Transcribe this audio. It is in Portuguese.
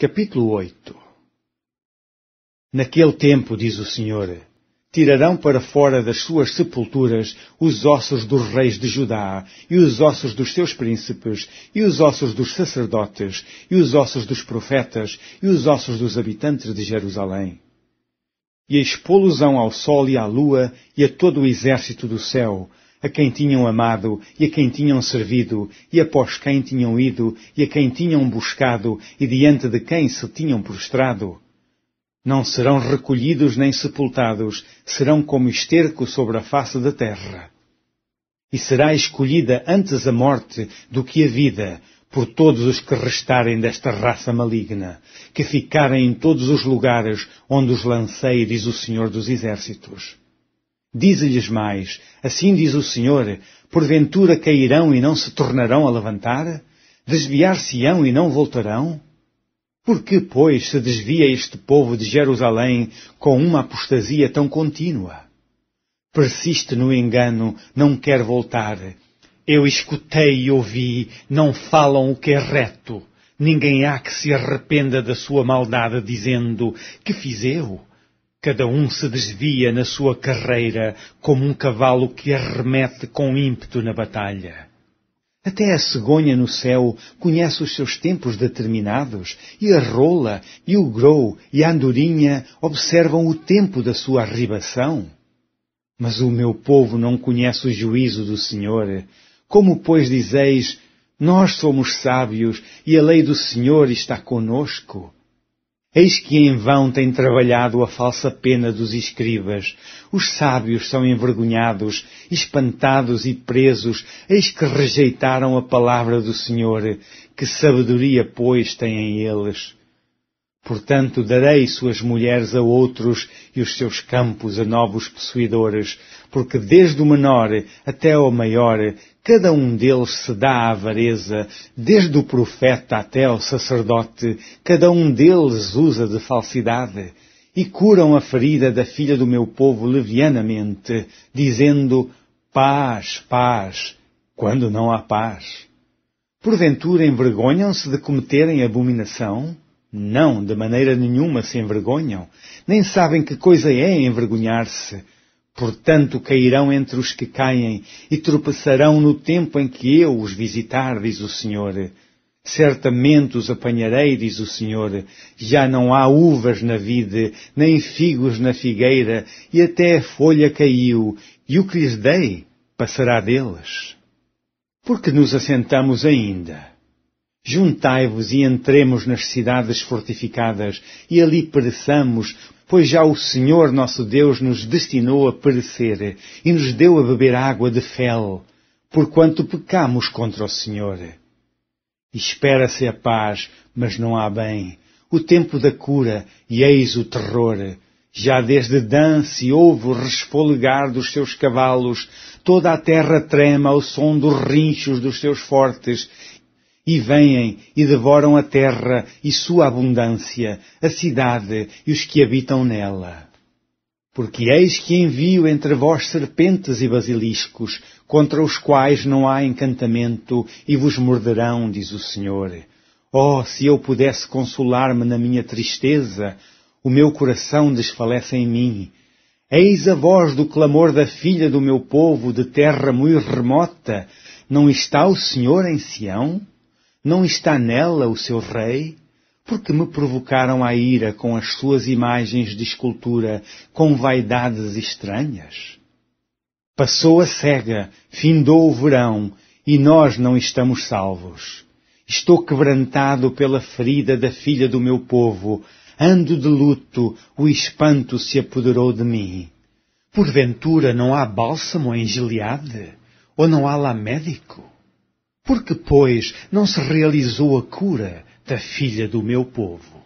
Capítulo 8 Naquele tempo, diz o Senhor, tirarão para fora das suas sepulturas os ossos dos reis de Judá, e os ossos dos seus príncipes, e os ossos dos sacerdotes, e os ossos dos profetas, e os ossos dos habitantes de Jerusalém. E expô-los ao sol e à lua, e a todo o exército do céu, a quem tinham amado e a quem tinham servido e após quem tinham ido e a quem tinham buscado e diante de quem se tinham prostrado. Não serão recolhidos nem sepultados, serão como esterco sobre a face da terra. E será escolhida antes a morte do que a vida, por todos os que restarem desta raça maligna, que ficarem em todos os lugares onde os lancei, diz o Senhor dos Exércitos. Dize-lhes mais, assim diz o Senhor, porventura cairão e não se tornarão a levantar? Desviar-se-ão e não voltarão? Por que, pois, se desvia este povo de Jerusalém com uma apostasia tão contínua? Persiste no engano, não quer voltar. Eu escutei e ouvi, não falam o que é reto. Ninguém há que se arrependa da sua maldade, dizendo, que fiz eu? Cada um se desvia na sua carreira como um cavalo que arremete com ímpeto na batalha. Até a cegonha no céu conhece os seus tempos determinados, e a rola, e o grou, e a andorinha observam o tempo da sua arribação. Mas o meu povo não conhece o juízo do Senhor. Como, pois, dizeis, nós somos sábios, e a lei do Senhor está conosco? Eis que em vão tem trabalhado a falsa pena dos escribas. Os sábios são envergonhados, espantados e presos. Eis que rejeitaram a palavra do Senhor. Que sabedoria, pois, têm eles? Portanto, darei suas mulheres a outros e os seus campos a novos possuidores, porque desde o menor até ao maior, cada um deles se dá à avareza, desde o profeta até ao sacerdote, cada um deles usa de falsidade, e curam a ferida da filha do meu povo levianamente, dizendo: Paz, paz, quando não há paz. Porventura envergonham-se de cometerem abominação? Não, de maneira nenhuma se envergonham, nem sabem que coisa é envergonhar-se. Portanto, cairão entre os que caem e tropeçarão no tempo em que eu os visitar, diz o Senhor. Certamente os apanharei, diz o Senhor. Já não há uvas na vide, nem figos na figueira, e até a folha caiu, e o que lhes dei passará deles. Porque nos assentamos ainda Juntai-vos e entremos nas cidades fortificadas e ali pereçamos, pois já o Senhor nosso Deus nos destinou a perecer e nos deu a beber água de fel, porquanto pecamos contra o Senhor. Espera-se a paz, mas não há bem. O tempo da cura, e eis o terror. Já desde Dan se ouve o resfolegar dos seus cavalos, toda a terra trema ao som dos rinchos dos seus fortes, e vêm e devoram a terra e sua abundância, a cidade e os que habitam nela. Porque eis que envio entre vós serpentes e basiliscos, contra os quais não há encantamento, e vos morderão, diz o Senhor. Oh, se eu pudesse consolar-me na minha tristeza, o meu coração desfalece em mim. Eis a voz do clamor da filha do meu povo de terra muito remota. Não está o Senhor em Sião? Não está nela o seu rei? Porque me provocaram a ira com as suas imagens de escultura, com vaidades estranhas? Passou a cega, findou o verão, e nós não estamos salvos. Estou quebrantado pela ferida da filha do meu povo, ando de luto, o espanto se apoderou de mim. Porventura não há bálsamo em Gileade? Ou não há lá médico? Porque, pois, não se realizou a cura da filha do meu povo?